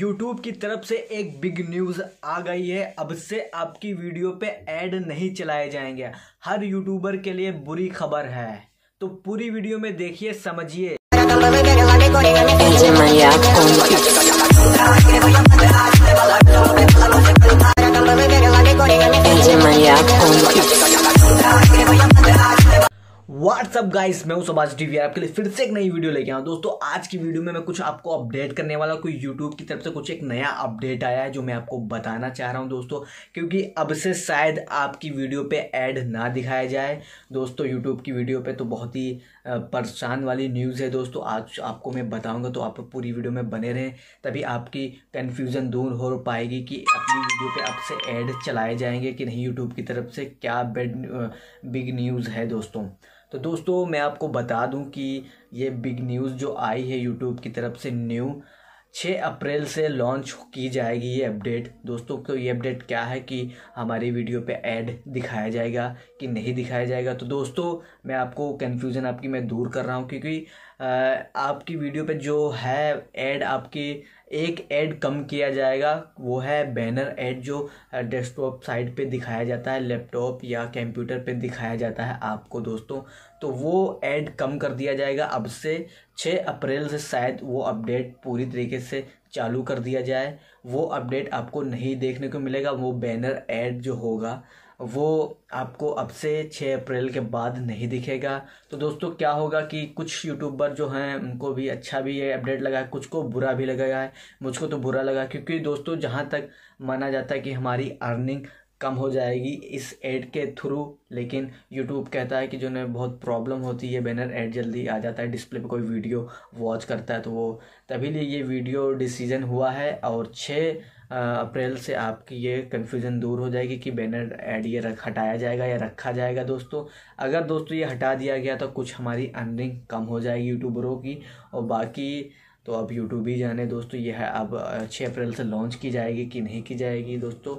YouTube की तरफ से एक बिग न्यूज़ आ गई है अब से आपकी वीडियो पे ऐड नहीं चलाए जाएंगे हर यूट्यूबर के लिए बुरी खबर है तो पूरी वीडियो में देखिए समझिए व्हाट्सअप गाइस मैं हूं सुभाष टीवी आपके लिए फिर से एक नई वीडियो लेके आऊँ दोस्तों आज की वीडियो में मैं कुछ आपको अपडेट करने वाला कोई यूट्यूब की तरफ से कुछ एक नया अपडेट आया है जो मैं आपको बताना चाह रहा हूं दोस्तों क्योंकि अब से शायद आपकी वीडियो पे ऐड ना दिखाया जाए दोस्तों यूट्यूब की वीडियो पर तो बहुत ही परेशान वाली न्यूज़ है दोस्तों आज आपको मैं बताऊँगा तो आप पूरी वीडियो में बने रहें तभी आपकी कन्फ्यूज़न दूर हो पाएगी कि अपनी वीडियो पर अब से ऐड चलाए जाएंगे कि नहीं यूट्यूब की तरफ से क्या बेड बिग न्यूज़ है दोस्तों तो दोस्तों मैं आपको बता दूं कि ये बिग न्यूज़ जो आई है यूट्यूब की तरफ से न्यू 6 अप्रैल से लॉन्च की जाएगी ये अपडेट दोस्तों तो ये अपडेट क्या है कि हमारी वीडियो पे ऐड दिखाया जाएगा कि नहीं दिखाया जाएगा तो दोस्तों मैं आपको कन्फ्यूज़न आपकी मैं दूर कर रहा हूँ क्योंकि आपकी वीडियो पे जो है ऐड आपकी एक ऐड कम किया जाएगा वो है बैनर ऐड जो डेस्कटॉप साइट पे दिखाया जाता है लैपटॉप या कंप्यूटर पे दिखाया जाता है आपको दोस्तों तो वो ऐड कम कर दिया जाएगा अब से छः अप्रैल से शायद वो अपडेट पूरी तरीके से चालू कर दिया जाए वो अपडेट आपको नहीं देखने को मिलेगा वो बैनर ऐड जो होगा वो आपको अब से छः अप्रैल के बाद नहीं दिखेगा तो दोस्तों क्या होगा कि कुछ यूट्यूबर जो हैं उनको भी अच्छा भी ये अपडेट लगा है कुछ को बुरा भी लगा है मुझको तो बुरा लगा क्योंकि दोस्तों जहाँ तक माना जाता है कि हमारी अर्निंग कम हो जाएगी इस एड के थ्रू लेकिन यूट्यूब कहता है कि जो ना बहुत प्रॉब्लम होती है बैनर एड जल्दी आ जाता है डिस्प्ले पे कोई वीडियो वॉच करता है तो वो तभी लिए ये वीडियो डिसीजन हुआ है और छः अप्रैल से आपकी ये कन्फ्यूज़न दूर हो जाएगी कि बैनर एड ये रख हटाया जाएगा या रखा जाएगा दोस्तों अगर दोस्तों ये हटा दिया गया तो कुछ हमारी अर्निंग कम हो जाएगी यूट्यूबरों की और बाकी तो अब यूट्यूब ही जाने दोस्तों यह अब छः अप्रैल से लॉन्च की जाएगी कि नहीं की जाएगी दोस्तों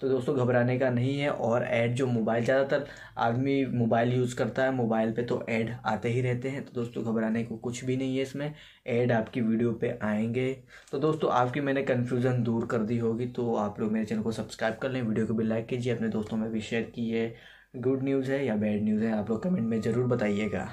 तो दोस्तों घबराने का नहीं है और ऐड जो मोबाइल ज़्यादातर आदमी मोबाइल यूज़ करता है मोबाइल पे तो ऐड आते ही रहते हैं तो दोस्तों घबराने को कुछ भी नहीं है इसमें ऐड आपकी वीडियो पे आएंगे तो दोस्तों आपकी मैंने कन्फ्यूज़न दूर कर दी होगी तो आप लोग मेरे चैनल को सब्सक्राइब कर लें वीडियो को भी लाइक कीजिए अपने दोस्तों में भी शेयर कीजिए गुड न्यूज़ है या बैड न्यूज़ है आप लोग कमेंट में ज़रूर बताइएगा